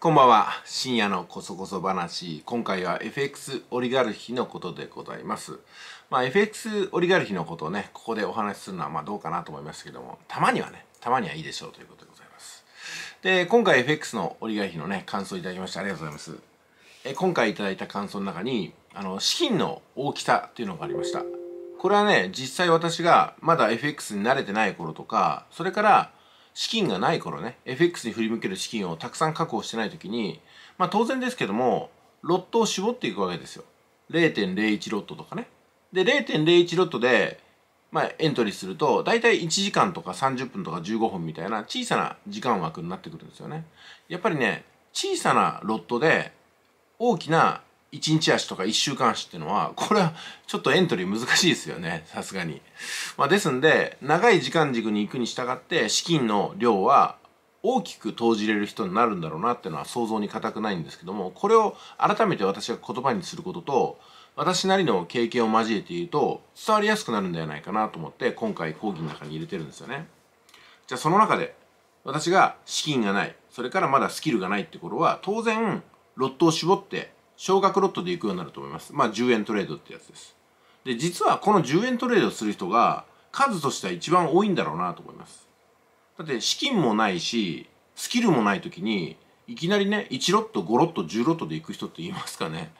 こんばんは。深夜のこそこそ話。今回は FX オリガルヒのことでございます。まあ FX オリガルヒのことをね、ここでお話しするのはまあどうかなと思いますけども、たまにはね、たまにはいいでしょうということでございます。で、今回 FX のオリガルヒのね、感想いただきましてありがとうございます。え今回いただいた感想の中に、あの、資金の大きさというのがありました。これはね、実際私がまだ FX に慣れてない頃とか、それから資金がない頃ね FX に振り向ける資金をたくさん確保してない時にまあ当然ですけどもロットを絞っていくわけですよ0.01ロットとかねで0.01ロットでまあエントリーすると大体1時間とか30分とか15分みたいな小さな時間枠になってくるんですよねやっぱりね小さなロットで大きな1日足とか1週間足っていうのはこれはちょっとエントリー難しいですよねさすがに、まあ、ですんで長い時間軸に行くに従って資金の量は大きく投じれる人になるんだろうなっていうのは想像に難くないんですけどもこれを改めて私が言葉にすることと私なりの経験を交えて言うと伝わりやすくなるんではないかなと思って今回講義の中に入れてるんですよねじゃあその中で私が資金がないそれからまだスキルがないってことは当然ロットを絞って少額ロットで行くようになると思います。まあ10円トレードってやつです。で、実はこの10円トレードする人が数としては一番多いんだろうなと思います。だって資金もないし、スキルもない時に、いきなりね、1ロット、5ロット、10ロットで行く人って言いますかね。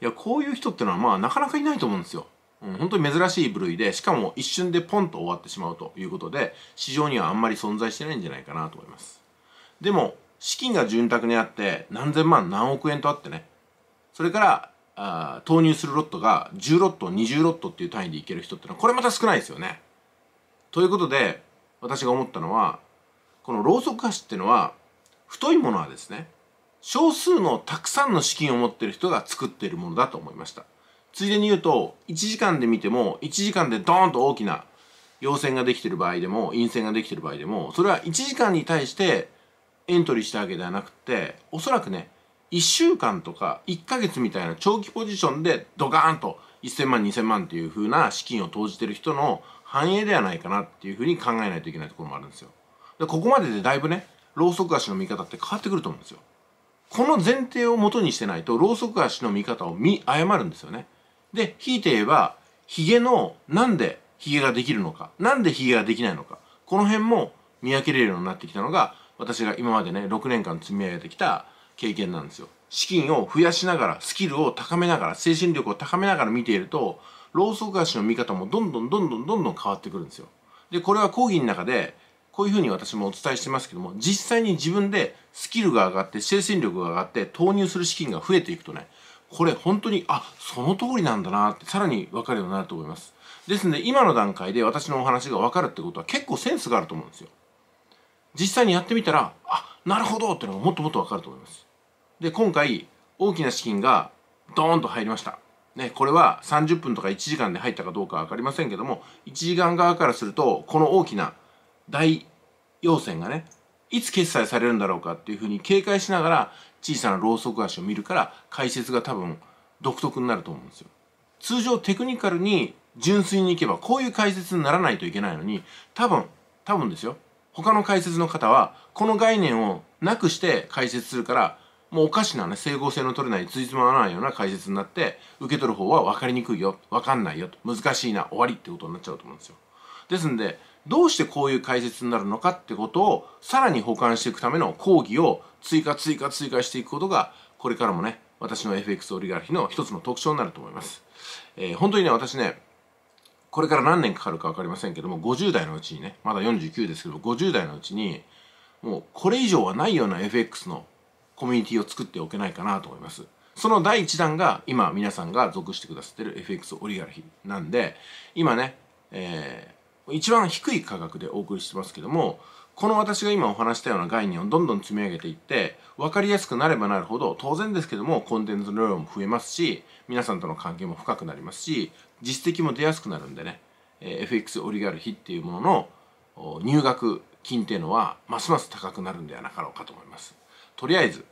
いや、こういう人ってのはまあなかなかいないと思うんですよ。うん、本当に珍しい部類で、しかも一瞬でポンと終わってしまうということで、市場にはあんまり存在してないんじゃないかなと思います。でも、資金が潤沢にあって、何千万、何億円とあってね、それからあ投入するロットが10ロット20ロットっていう単位でいける人ってのはこれまた少ないですよね。ということで私が思ったのはこのローソク足っていうのは太いものはですね少数のたくさんの資金を持ってる人が作っているものだと思いましたついでに言うと1時間で見ても1時間でドーンと大きな陽線ができてる場合でも陰線ができてる場合でもそれは1時間に対してエントリーしたわけではなくておそらくね1週間とか1ヶ月みたいな長期ポジションでドカーンと1000万2000万っていう風な資金を投じてる人の繁栄ではないかなっていう風に考えないといけないところもあるんですよ。でここまででだいぶねロウソク足の見方って変わってくると思うんですよ。この前提を元にしてないとロウソク足の見方を見誤るんですよね。でひいて言えばヒゲのなんでヒゲができるのかなんでヒゲができないのかこの辺も見分けれるようになってきたのが私が今までね6年間積み上げてきた経験なんですよ。資金を増やしながら、スキルを高めながら、精神力を高めながら見ていると、ローソク足の見方もどんどんどんどんどんどん変わってくるんですよ。で、これは講義の中で、こういうふうに私もお伝えしてますけども、実際に自分でスキルが上がって、精神力が上がって、投入する資金が増えていくとね、これ本当に、あ、その通りなんだなって、さらに分かるようになると思います。ですので、今の段階で私のお話が分かるってことは結構センスがあると思うんですよ。実際にやってみたらあなるほどっていうのがもっともっと分かると思いますで今回大きな資金がドーンと入りましたね、これは30分とか1時間で入ったかどうか分かりませんけども1時間側からするとこの大きな大要線がねいつ決済されるんだろうかっていうふうに警戒しながら小さなローソク足を見るから解説が多分独特になると思うんですよ。通常テクニカルに純粋にいけばこういう解説にならないといけないのに多分多分ですよ他の解説の方はこの概念をなくして解説するからもうおかしなね整合性の取れないついつまらないような解説になって受け取る方は分かりにくいよ分かんないよ難しいな終わりってことになっちゃうと思うんですよですんでどうしてこういう解説になるのかってことをさらに補完していくための講義を追加追加追加していくことがこれからもね私の FX オリガルヒの一つの特徴になると思います、えー、本当にね私ねこれから何年かかるか分かりませんけども50代のうちにねまだ49ですけど50代のうちにもうこれ以上はないような FX のコミュニティを作っておけないかなと思います。その第1弾が今皆さんが属してくださってる FX オリガルヒなんで今ね、えー、一番低い価格でお送りしてますけどもこの私が今お話したような概念をどんどん積み上げていってわかりやすくなればなるほど当然ですけどもコンテンツの量も増えますし皆さんとの関係も深くなりますし実績も出やすくなるんでね、え FX オリガルヒっていうものの入学金っていうのはますます高くなるんではなかろうかと思います。とりあえず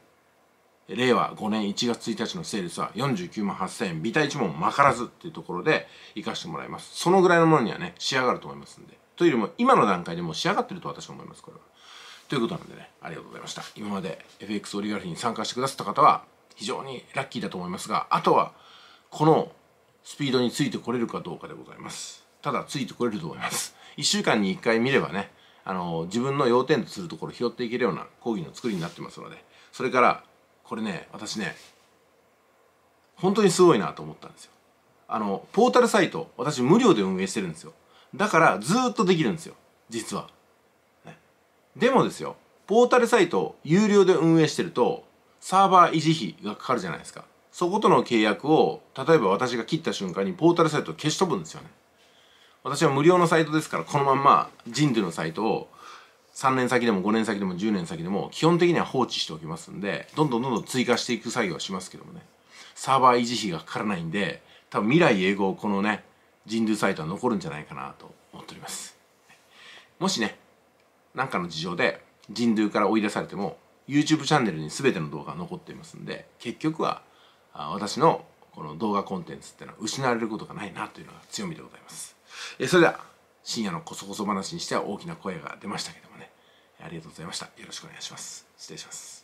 令和5年1月1日のセールスは49万8000円、ビタ1問まからずっていうところで活かしてもらいます。そのぐらいのものにはね、仕上がると思いますんで。というよりも今の段階でもう仕上がってると私は思いますこれは。ということなんでねありがとうございました今まで FX オリガルヒに参加してくださった方は非常にラッキーだと思いますがあとはこのスピードについてこれるかどうかでございますただついてこれると思います1週間に1回見ればねあの自分の要点とするところ拾っていけるような講義の作りになってますのでそれからこれね私ね本当にすごいなと思ったんですよあのポータルサイト私無料で運営してるんですよだからずっとできるんですよ。実は。でもですよ、ポータルサイトを有料で運営してると、サーバー維持費がかかるじゃないですか。そことの契約を、例えば私が切った瞬間にポータルサイトを消し飛ぶんですよね。私は無料のサイトですから、このまんま人類のサイトを3年先でも5年先でも10年先でも基本的には放置しておきますんで、どんどんどんどん追加していく作業はしますけどもね。サーバー維持費がかからないんで、多分未来永劫このね、人流サイトは残るんじゃないかなと思っております。もしね、何かの事情で人流から追い出されても YouTube チャンネルに全ての動画が残っていますんで結局は私のこの動画コンテンツってのは失われることがないなというのが強みでございます。えそれでは深夜のこそこそ話にしては大きな声が出ましたけどもねありがとうございましたよろしくお願いします失礼します